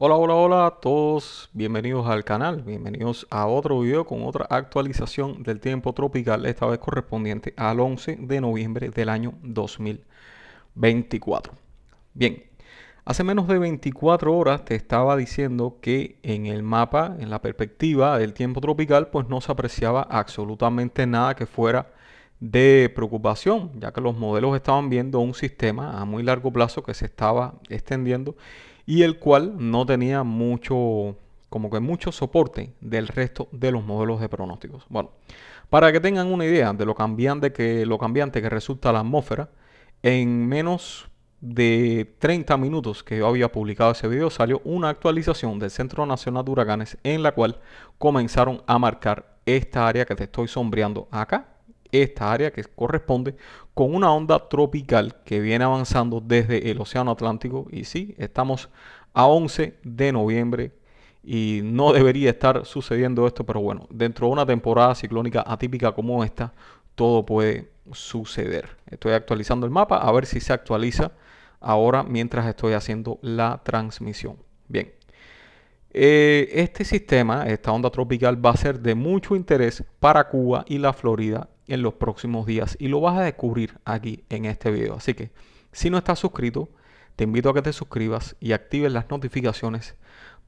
Hola, hola, hola a todos, bienvenidos al canal, bienvenidos a otro video con otra actualización del tiempo tropical, esta vez correspondiente al 11 de noviembre del año 2024. Bien, hace menos de 24 horas te estaba diciendo que en el mapa, en la perspectiva del tiempo tropical, pues no se apreciaba absolutamente nada que fuera de preocupación, ya que los modelos estaban viendo un sistema a muy largo plazo que se estaba extendiendo y el cual no tenía mucho, como que mucho soporte del resto de los modelos de pronósticos. Bueno, para que tengan una idea de lo cambiante que, lo cambiante que resulta la atmósfera, en menos de 30 minutos que yo había publicado ese video salió una actualización del Centro Nacional de Huracanes en la cual comenzaron a marcar esta área que te estoy sombreando acá esta área que corresponde con una onda tropical que viene avanzando desde el Océano Atlántico y sí, estamos a 11 de noviembre y no debería estar sucediendo esto, pero bueno, dentro de una temporada ciclónica atípica como esta, todo puede suceder. Estoy actualizando el mapa a ver si se actualiza ahora mientras estoy haciendo la transmisión. Bien, eh, este sistema, esta onda tropical, va a ser de mucho interés para Cuba y la Florida en los próximos días y lo vas a descubrir aquí en este video. Así que si no estás suscrito, te invito a que te suscribas y actives las notificaciones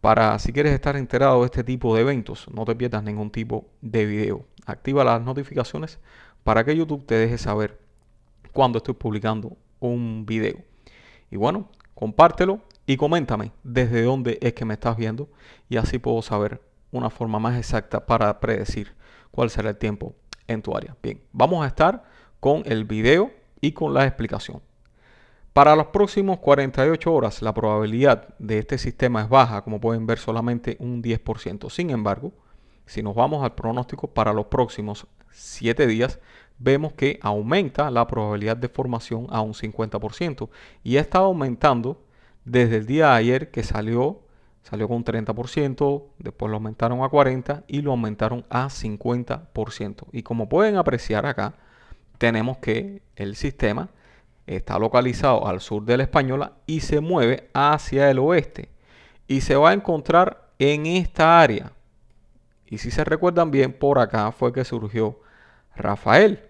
para si quieres estar enterado de este tipo de eventos, no te pierdas ningún tipo de video. Activa las notificaciones para que YouTube te deje saber cuando estoy publicando un video. Y bueno, compártelo y coméntame desde dónde es que me estás viendo y así puedo saber una forma más exacta para predecir cuál será el tiempo en tu área. Bien, vamos a estar con el video y con la explicación. Para los próximos 48 horas la probabilidad de este sistema es baja, como pueden ver solamente un 10%. Sin embargo, si nos vamos al pronóstico para los próximos 7 días, vemos que aumenta la probabilidad de formación a un 50% y ha estado aumentando desde el día de ayer que salió salió con 30%, después lo aumentaron a 40% y lo aumentaron a 50%. Y como pueden apreciar acá, tenemos que el sistema está localizado al sur de la española y se mueve hacia el oeste. Y se va a encontrar en esta área. Y si se recuerdan bien, por acá fue que surgió Rafael.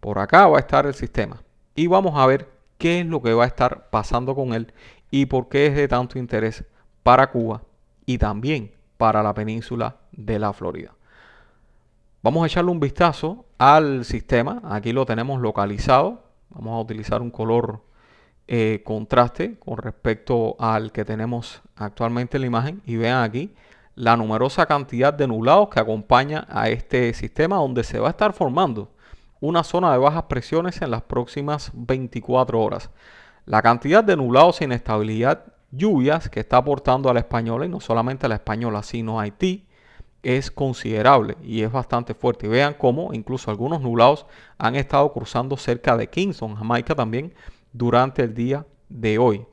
Por acá va a estar el sistema. Y vamos a ver qué es lo que va a estar pasando con él y por qué es de tanto interés para Cuba y también para la península de la Florida. Vamos a echarle un vistazo al sistema. Aquí lo tenemos localizado. Vamos a utilizar un color eh, contraste con respecto al que tenemos actualmente en la imagen. Y vean aquí la numerosa cantidad de nublados que acompaña a este sistema donde se va a estar formando una zona de bajas presiones en las próximas 24 horas. La cantidad de nublados e inestabilidad lluvias que está aportando a la española, y no solamente a la española, sino a Haití, es considerable y es bastante fuerte. vean cómo incluso algunos nublados han estado cruzando cerca de Kingston, Jamaica también, durante el día de hoy.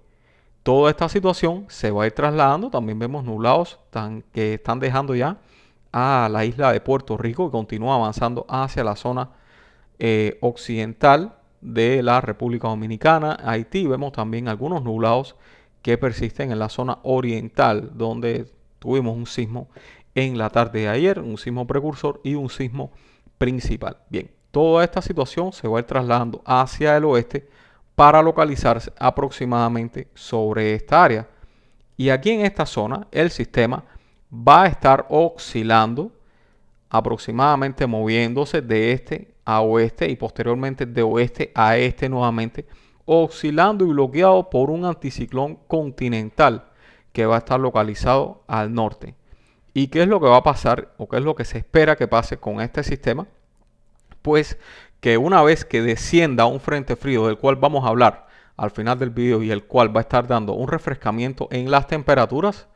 Toda esta situación se va a ir trasladando. También vemos nublados que están dejando ya a la isla de Puerto Rico y continúa avanzando hacia la zona eh, occidental de la República Dominicana, Haití. Vemos también algunos nublados que persisten en la zona oriental, donde tuvimos un sismo en la tarde de ayer, un sismo precursor y un sismo principal. Bien, toda esta situación se va a ir trasladando hacia el oeste para localizarse aproximadamente sobre esta área. Y aquí en esta zona el sistema va a estar oscilando aproximadamente moviéndose de este a oeste y posteriormente de oeste a este nuevamente oscilando y bloqueado por un anticiclón continental que va a estar localizado al norte. ¿Y qué es lo que va a pasar o qué es lo que se espera que pase con este sistema? Pues que una vez que descienda un frente frío del cual vamos a hablar al final del video y el cual va a estar dando un refrescamiento en las temperaturas,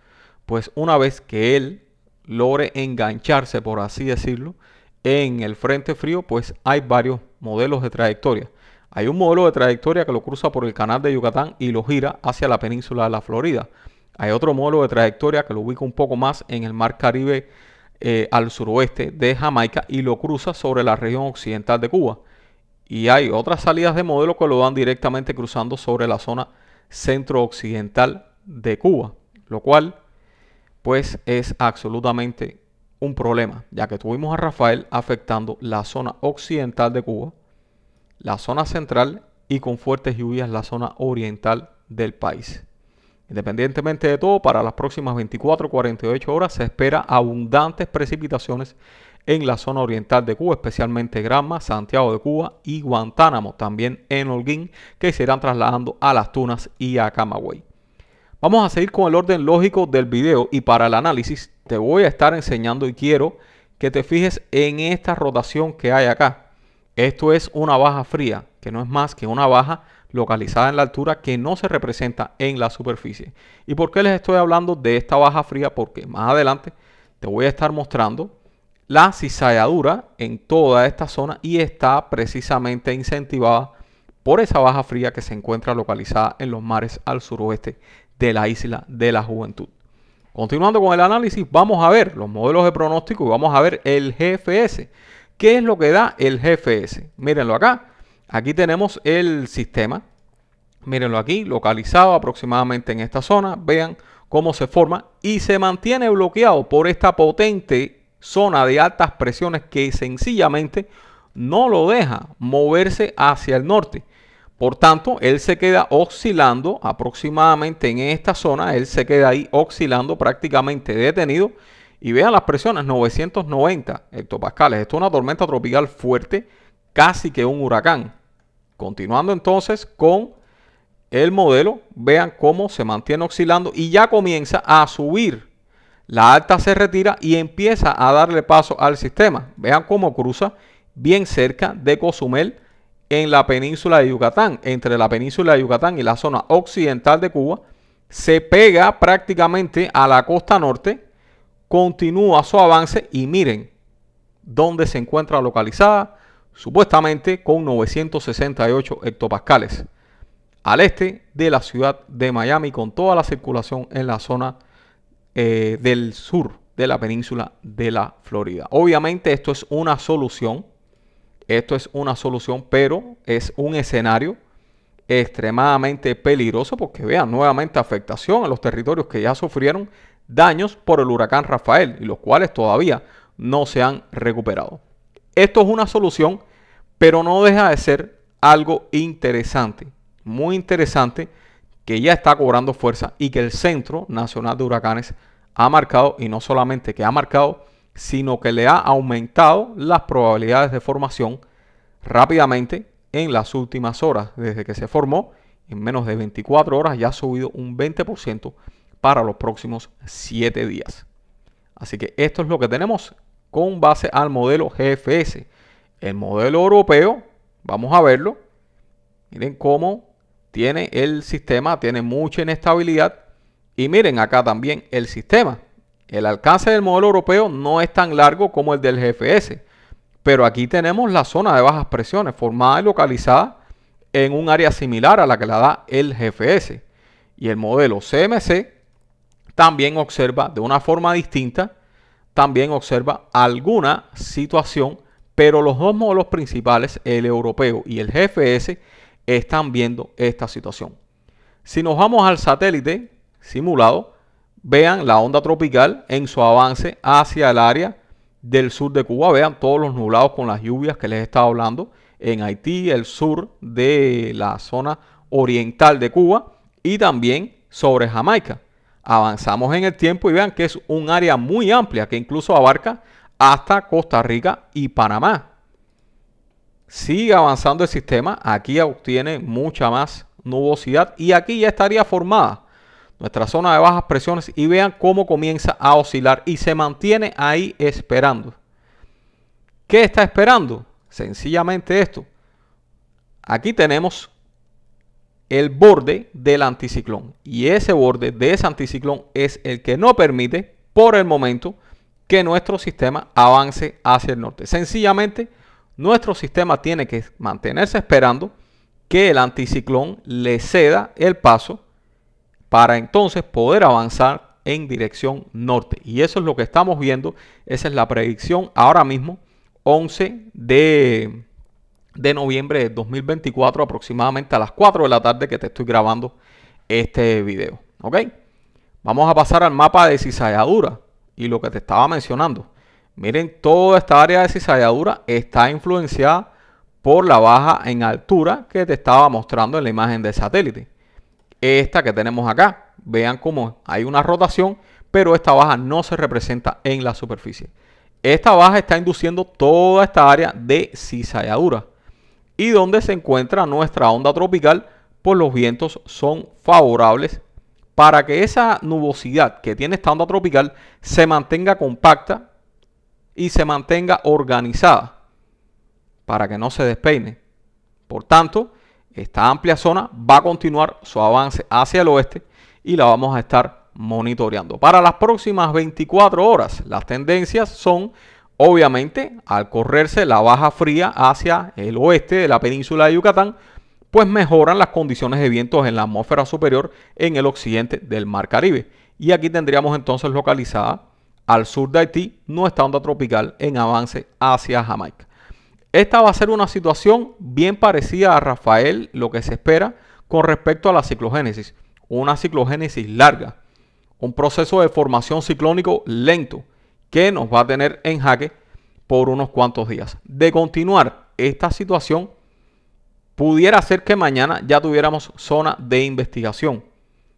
pues una vez que él logre engancharse, por así decirlo, en el frente frío, pues hay varios modelos de trayectoria hay un modelo de trayectoria que lo cruza por el canal de Yucatán y lo gira hacia la península de la Florida. Hay otro modelo de trayectoria que lo ubica un poco más en el mar Caribe eh, al suroeste de Jamaica y lo cruza sobre la región occidental de Cuba. Y hay otras salidas de modelo que lo van directamente cruzando sobre la zona centro-occidental de Cuba, lo cual pues es absolutamente un problema, ya que tuvimos a Rafael afectando la zona occidental de Cuba la zona central y con fuertes lluvias la zona oriental del país. Independientemente de todo, para las próximas 24-48 horas se espera abundantes precipitaciones en la zona oriental de Cuba, especialmente Granma, Santiago de Cuba y Guantánamo, también en Holguín, que se irán trasladando a Las Tunas y a Camagüey. Vamos a seguir con el orden lógico del video y para el análisis te voy a estar enseñando y quiero que te fijes en esta rotación que hay acá. Esto es una baja fría, que no es más que una baja localizada en la altura que no se representa en la superficie. ¿Y por qué les estoy hablando de esta baja fría? Porque más adelante te voy a estar mostrando la cizalladura en toda esta zona y está precisamente incentivada por esa baja fría que se encuentra localizada en los mares al suroeste de la isla de la juventud. Continuando con el análisis, vamos a ver los modelos de pronóstico y vamos a ver el GFS. ¿Qué es lo que da el GFS? Mírenlo acá. Aquí tenemos el sistema. Mírenlo aquí, localizado aproximadamente en esta zona. Vean cómo se forma y se mantiene bloqueado por esta potente zona de altas presiones que sencillamente no lo deja moverse hacia el norte. Por tanto, él se queda oscilando aproximadamente en esta zona, él se queda ahí oscilando prácticamente detenido y vean las presiones, 990 hectopascales. Esto es una tormenta tropical fuerte, casi que un huracán. Continuando entonces con el modelo, vean cómo se mantiene oscilando y ya comienza a subir. La alta se retira y empieza a darle paso al sistema. Vean cómo cruza bien cerca de Cozumel en la península de Yucatán, entre la península de Yucatán y la zona occidental de Cuba, se pega prácticamente a la costa norte continúa su avance y miren dónde se encuentra localizada, supuestamente con 968 hectopascales, al este de la ciudad de Miami, con toda la circulación en la zona eh, del sur de la península de la Florida. Obviamente esto es una solución, esto es una solución, pero es un escenario extremadamente peligroso porque vean nuevamente afectación a los territorios que ya sufrieron daños por el huracán Rafael y los cuales todavía no se han recuperado. Esto es una solución, pero no deja de ser algo interesante, muy interesante, que ya está cobrando fuerza y que el Centro Nacional de Huracanes ha marcado, y no solamente que ha marcado, sino que le ha aumentado las probabilidades de formación rápidamente en las últimas horas, desde que se formó, en menos de 24 horas ya ha subido un 20% para los próximos 7 días. Así que esto es lo que tenemos con base al modelo GFS. El modelo europeo, vamos a verlo. Miren cómo tiene el sistema, tiene mucha inestabilidad. Y miren acá también el sistema. El alcance del modelo europeo no es tan largo como el del GFS. Pero aquí tenemos la zona de bajas presiones formada y localizada en un área similar a la que la da el GFS. Y el modelo CMC también observa de una forma distinta, también observa alguna situación, pero los dos modelos principales, el europeo y el GFS, están viendo esta situación. Si nos vamos al satélite simulado, vean la onda tropical en su avance hacia el área del sur de Cuba. Vean todos los nublados con las lluvias que les estaba hablando en Haití, el sur de la zona oriental de Cuba y también sobre Jamaica avanzamos en el tiempo y vean que es un área muy amplia que incluso abarca hasta Costa Rica y Panamá. Sigue avanzando el sistema, aquí obtiene mucha más nubosidad y aquí ya estaría formada nuestra zona de bajas presiones y vean cómo comienza a oscilar y se mantiene ahí esperando. ¿Qué está esperando? Sencillamente esto. Aquí tenemos el borde del anticiclón. Y ese borde de ese anticiclón es el que no permite, por el momento, que nuestro sistema avance hacia el norte. Sencillamente, nuestro sistema tiene que mantenerse esperando que el anticiclón le ceda el paso para entonces poder avanzar en dirección norte. Y eso es lo que estamos viendo. Esa es la predicción ahora mismo, 11 de de noviembre de 2024, aproximadamente a las 4 de la tarde que te estoy grabando este video. ¿Ok? Vamos a pasar al mapa de cizalladura y lo que te estaba mencionando. Miren, toda esta área de cizalladura está influenciada por la baja en altura que te estaba mostrando en la imagen del satélite. Esta que tenemos acá, vean cómo hay una rotación, pero esta baja no se representa en la superficie. Esta baja está induciendo toda esta área de cizalladura y donde se encuentra nuestra onda tropical, pues los vientos son favorables para que esa nubosidad que tiene esta onda tropical se mantenga compacta y se mantenga organizada para que no se despeine. Por tanto, esta amplia zona va a continuar su avance hacia el oeste y la vamos a estar monitoreando. Para las próximas 24 horas, las tendencias son Obviamente, al correrse la baja fría hacia el oeste de la península de Yucatán, pues mejoran las condiciones de vientos en la atmósfera superior en el occidente del Mar Caribe. Y aquí tendríamos entonces localizada al sur de Haití nuestra onda tropical en avance hacia Jamaica. Esta va a ser una situación bien parecida a Rafael, lo que se espera con respecto a la ciclogénesis. Una ciclogénesis larga, un proceso de formación ciclónico lento, que nos va a tener en jaque por unos cuantos días. De continuar esta situación, pudiera ser que mañana ya tuviéramos zona de investigación.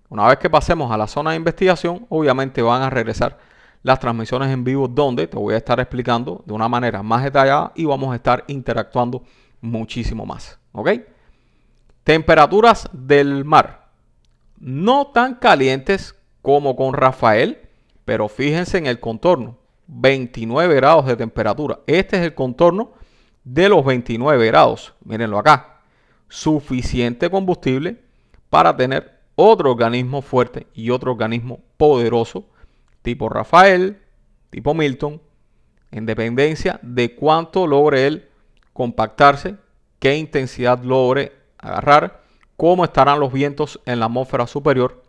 Una vez que pasemos a la zona de investigación, obviamente van a regresar las transmisiones en vivo donde te voy a estar explicando de una manera más detallada y vamos a estar interactuando muchísimo más. ¿Ok? Temperaturas del mar. No tan calientes como con Rafael, pero fíjense en el contorno. 29 grados de temperatura. Este es el contorno de los 29 grados. Mírenlo acá. Suficiente combustible para tener otro organismo fuerte y otro organismo poderoso, tipo Rafael, tipo Milton, en dependencia de cuánto logre él compactarse, qué intensidad logre agarrar, cómo estarán los vientos en la atmósfera superior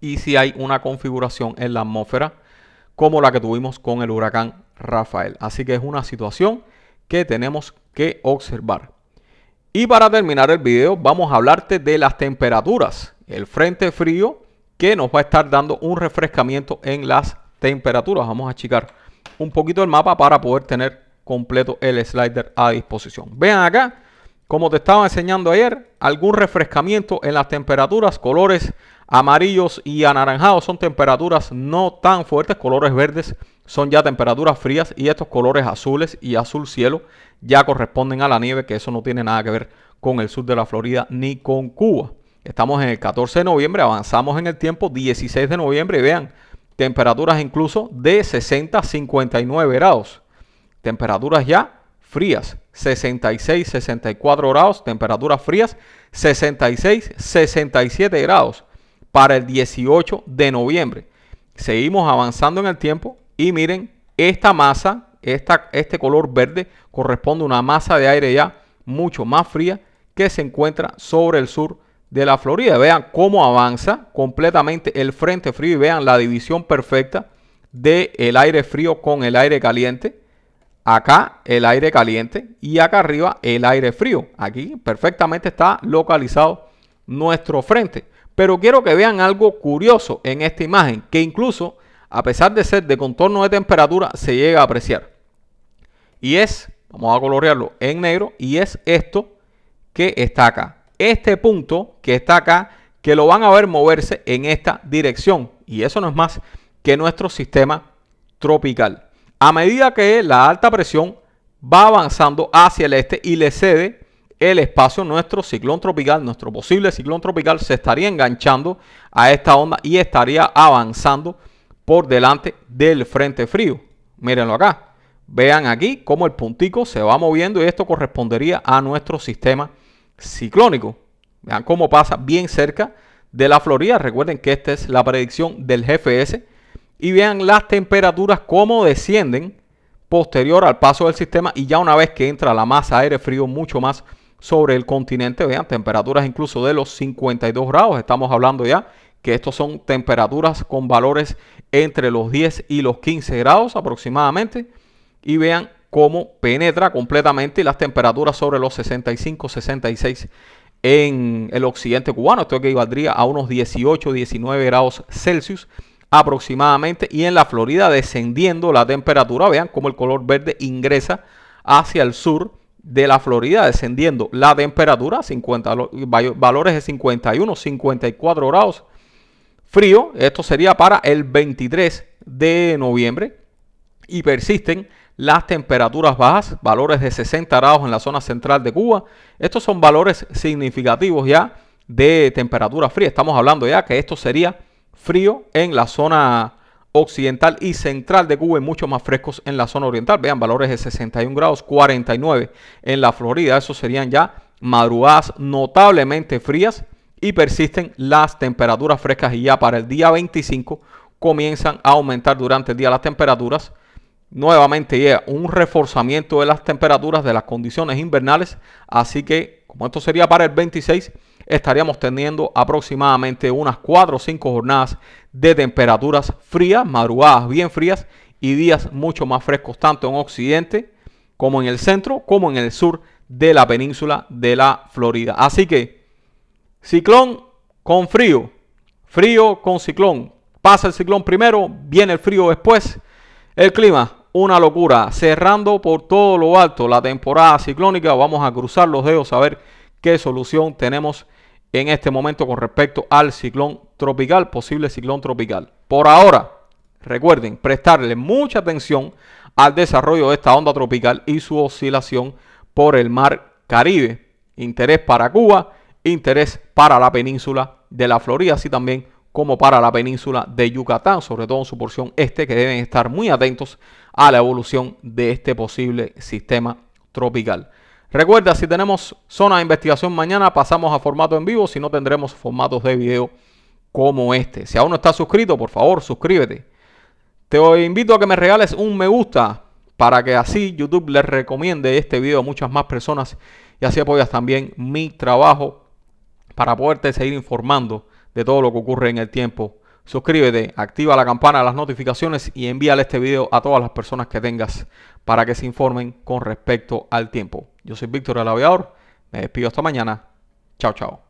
y si hay una configuración en la atmósfera como la que tuvimos con el huracán Rafael. Así que es una situación que tenemos que observar. Y para terminar el video vamos a hablarte de las temperaturas. El frente frío que nos va a estar dando un refrescamiento en las temperaturas. Vamos a achicar un poquito el mapa para poder tener completo el slider a disposición. Vean acá como te estaba enseñando ayer, algún refrescamiento en las temperaturas, colores amarillos y anaranjados son temperaturas no tan fuertes, colores verdes son ya temperaturas frías y estos colores azules y azul cielo ya corresponden a la nieve, que eso no tiene nada que ver con el sur de la Florida ni con Cuba. Estamos en el 14 de noviembre, avanzamos en el tiempo, 16 de noviembre y vean, temperaturas incluso de 60 a 59 grados, temperaturas ya frías, 66, 64 grados, temperaturas frías, 66, 67 grados para el 18 de noviembre. Seguimos avanzando en el tiempo y miren, esta masa, este color verde corresponde a una masa de aire ya mucho más fría que se encuentra sobre el sur de la Florida. Vean cómo avanza completamente el frente frío y vean la división perfecta del aire frío con el aire caliente acá el aire caliente y acá arriba el aire frío. Aquí perfectamente está localizado nuestro frente. Pero quiero que vean algo curioso en esta imagen, que incluso a pesar de ser de contorno de temperatura, se llega a apreciar. Y es, vamos a colorearlo en negro, y es esto que está acá. Este punto que está acá, que lo van a ver moverse en esta dirección. Y eso no es más que nuestro sistema tropical a medida que la alta presión va avanzando hacia el este y le cede el espacio nuestro ciclón tropical, nuestro posible ciclón tropical se estaría enganchando a esta onda y estaría avanzando por delante del frente frío. Mírenlo acá. Vean aquí cómo el puntico se va moviendo y esto correspondería a nuestro sistema ciclónico. Vean cómo pasa bien cerca de la Florida. Recuerden que esta es la predicción del GFS y vean las temperaturas cómo descienden posterior al paso del sistema y ya una vez que entra la masa aire frío mucho más sobre el continente, vean temperaturas incluso de los 52 grados, estamos hablando ya que estos son temperaturas con valores entre los 10 y los 15 grados aproximadamente y vean cómo penetra completamente las temperaturas sobre los 65, 66 en el occidente cubano, esto equivaldría a unos 18, 19 grados Celsius aproximadamente y en la Florida descendiendo la temperatura. Vean cómo el color verde ingresa hacia el sur de la Florida descendiendo la temperatura, 50, valores de 51, 54 grados frío. Esto sería para el 23 de noviembre y persisten las temperaturas bajas, valores de 60 grados en la zona central de Cuba. Estos son valores significativos ya de temperatura fría. Estamos hablando ya que esto sería frío en la zona occidental y central de Cuba y mucho más frescos en la zona oriental. Vean, valores de 61 grados, 49 en la Florida. Eso serían ya madrugadas notablemente frías y persisten las temperaturas frescas y ya para el día 25 comienzan a aumentar durante el día las temperaturas. Nuevamente llega un reforzamiento de las temperaturas de las condiciones invernales, así que como esto sería para el 26, estaríamos teniendo aproximadamente unas 4 o 5 jornadas de temperaturas frías, madrugadas bien frías y días mucho más frescos tanto en occidente como en el centro como en el sur de la península de la Florida. Así que ciclón con frío, frío con ciclón. Pasa el ciclón primero, viene el frío después. El clima, una locura. Cerrando por todo lo alto la temporada ciclónica, vamos a cruzar los dedos a ver qué solución tenemos en este momento con respecto al ciclón tropical, posible ciclón tropical. Por ahora, recuerden prestarle mucha atención al desarrollo de esta onda tropical y su oscilación por el mar Caribe. Interés para Cuba, interés para la península de la Florida, así también como para la península de Yucatán, sobre todo en su porción este, que deben estar muy atentos a la evolución de este posible sistema tropical. Recuerda, si tenemos zona de investigación mañana, pasamos a formato en vivo, si no tendremos formatos de video como este. Si aún no estás suscrito, por favor, suscríbete. Te invito a que me regales un me gusta para que así YouTube le recomiende este video a muchas más personas y así apoyas también mi trabajo para poderte seguir informando de todo lo que ocurre en el tiempo. Suscríbete, activa la campana de las notificaciones y envíale este video a todas las personas que tengas para que se informen con respecto al tiempo. Yo soy Víctor el Aviador. Me despido hasta mañana. Chao, chao.